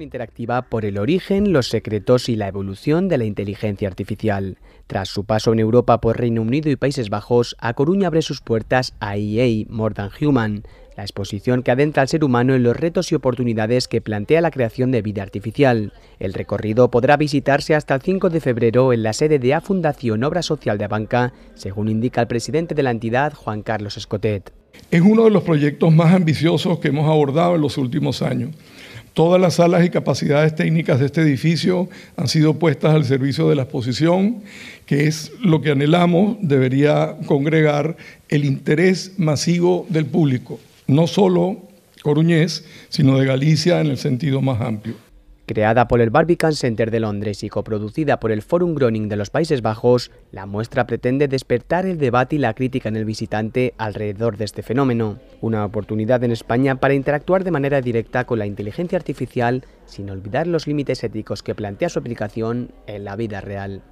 interactiva por el origen, los secretos y la evolución de la inteligencia artificial. Tras su paso en Europa por Reino Unido y Países Bajos, A Coruña abre sus puertas a EA, More Than Human, la exposición que adentra al ser humano en los retos y oportunidades que plantea la creación de vida artificial. El recorrido podrá visitarse hasta el 5 de febrero en la sede de A Fundación Obra Social de Abanca, según indica el presidente de la entidad, Juan Carlos Escotet. Es uno de los proyectos más ambiciosos que hemos abordado en los últimos años. Todas las salas y capacidades técnicas de este edificio han sido puestas al servicio de la exposición, que es lo que anhelamos debería congregar el interés masivo del público, no solo coruñés, sino de Galicia en el sentido más amplio. Creada por el Barbican Center de Londres y coproducida por el Forum Groning de los Países Bajos, la muestra pretende despertar el debate y la crítica en el visitante alrededor de este fenómeno. Una oportunidad en España para interactuar de manera directa con la inteligencia artificial sin olvidar los límites éticos que plantea su aplicación en la vida real.